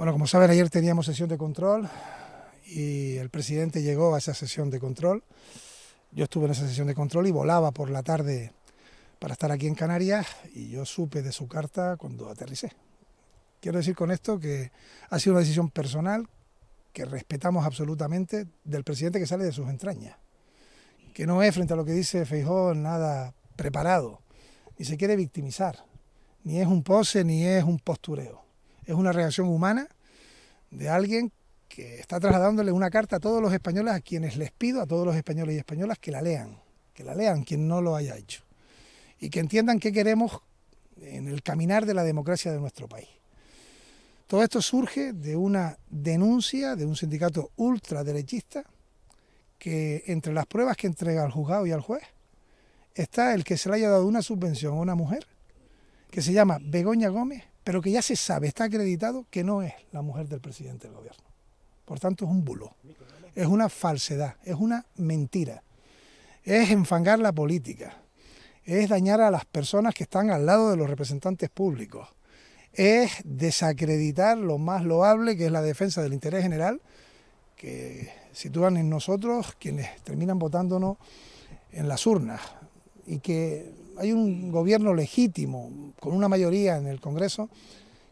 Bueno, como saben, ayer teníamos sesión de control y el presidente llegó a esa sesión de control. Yo estuve en esa sesión de control y volaba por la tarde para estar aquí en Canarias y yo supe de su carta cuando aterricé. Quiero decir con esto que ha sido una decisión personal que respetamos absolutamente del presidente que sale de sus entrañas, que no es frente a lo que dice Feijóo nada preparado, ni se quiere victimizar, ni es un pose, ni es un postureo es una reacción humana de alguien que está trasladándole una carta a todos los españoles, a quienes les pido, a todos los españoles y españolas, que la lean, que la lean quien no lo haya hecho, y que entiendan qué queremos en el caminar de la democracia de nuestro país. Todo esto surge de una denuncia de un sindicato ultraderechista que entre las pruebas que entrega al juzgado y al juez está el que se le haya dado una subvención a una mujer que se llama Begoña Gómez pero que ya se sabe, está acreditado que no es la mujer del presidente del gobierno. Por tanto, es un bulo, es una falsedad, es una mentira, es enfangar la política, es dañar a las personas que están al lado de los representantes públicos, es desacreditar lo más loable que es la defensa del interés general, que sitúan en nosotros quienes terminan votándonos en las urnas, y que hay un gobierno legítimo, con una mayoría en el Congreso,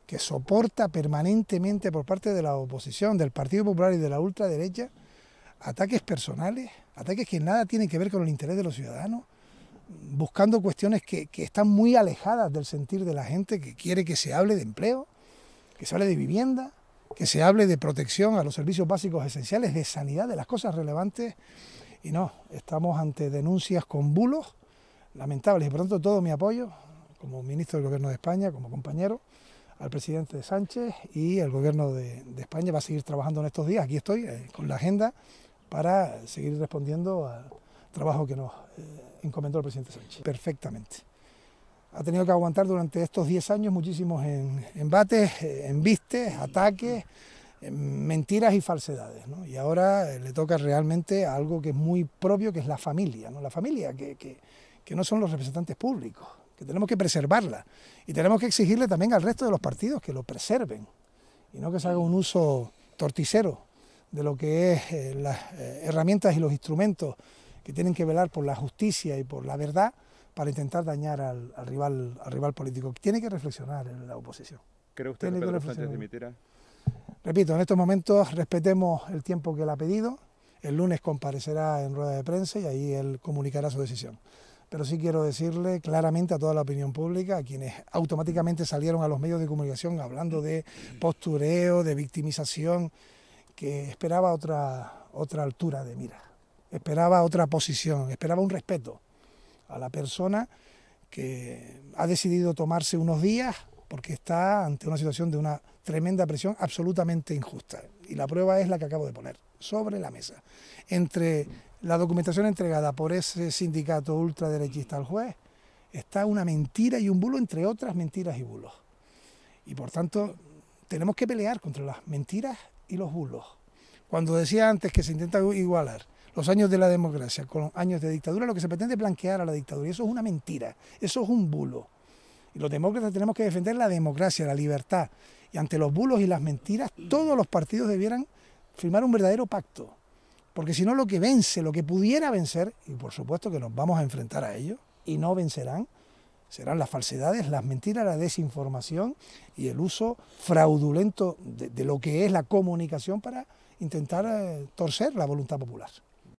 que soporta permanentemente por parte de la oposición, del Partido Popular y de la ultraderecha, ataques personales, ataques que nada tienen que ver con el interés de los ciudadanos, buscando cuestiones que, están muy alejadas del sentir de la gente que quiere que se hable de empleo, que se hable de vivienda, que se hable de protección a los servicios básicos esenciales, de sanidad, de las cosas relevantes. Y no, estamos ante denuncias con bulos lamentables. Y por tanto, todo mi apoyo como ministro del Gobierno de España, como compañero, al presidente Sánchez y el Gobierno de, España va a seguir trabajando en estos días. Aquí estoy eh, con la agenda para seguir respondiendo al trabajo que nos eh, encomendó el presidente Sánchez. Perfectamente. Ha tenido que aguantar durante estos 10 años muchísimos embates, eh, embistes, ataques, mentiras y falsedades. ¿no? Y ahora le toca realmente algo que es muy propio, que es la familia. ¿no? La familia que que no son los representantes públicos, que tenemos que preservarla y tenemos que exigirle también al resto de los partidos que lo preserven y no que se haga un uso torticero de lo que es eh, las eh, herramientas y los instrumentos que tienen que velar por la justicia y por la verdad para intentar dañar al, rival, al rival político. Tiene que reflexionar en la oposición. ¿Cree usted que Pedro Sánchez dimitirá? Repito, en estos momentos respetemos el tiempo que le ha pedido. El lunes comparecerá en rueda de prensa y ahí él comunicará su decisión pero sí quiero decirle claramente a toda la opinión pública, a quienes automáticamente salieron a los medios de comunicación hablando de postureo, de victimización, que esperaba otra, otra altura de mira, esperaba otra posición, esperaba un respeto a la persona que ha decidido tomarse unos días porque está ante una situación de una tremenda presión absolutamente injusta. Y la prueba es la que acabo de poner sobre la mesa. Entre la documentación entregada por ese sindicato ultraderechista al juez está una mentira y un bulo, entre otras mentiras y bulos. Y por tanto, tenemos que pelear contra las mentiras y los bulos. Cuando decía antes que se intenta igualar los años de la democracia con años de dictadura, lo que se pretende es blanquear a la dictadura. Y eso es una mentira, eso es un bulo. Y los demócratas tenemos que defender la democracia, la libertad. Y ante los bulos y las mentiras, todos los partidos debieran firmar un verdadero pacto, porque si no lo que vence, lo que pudiera vencer, y por supuesto que nos vamos a enfrentar a ello, y no vencerán, serán las falsedades, las mentiras, la desinformación y el uso fraudulento de, lo que es la comunicación para intentar eh, torcer la voluntad popular.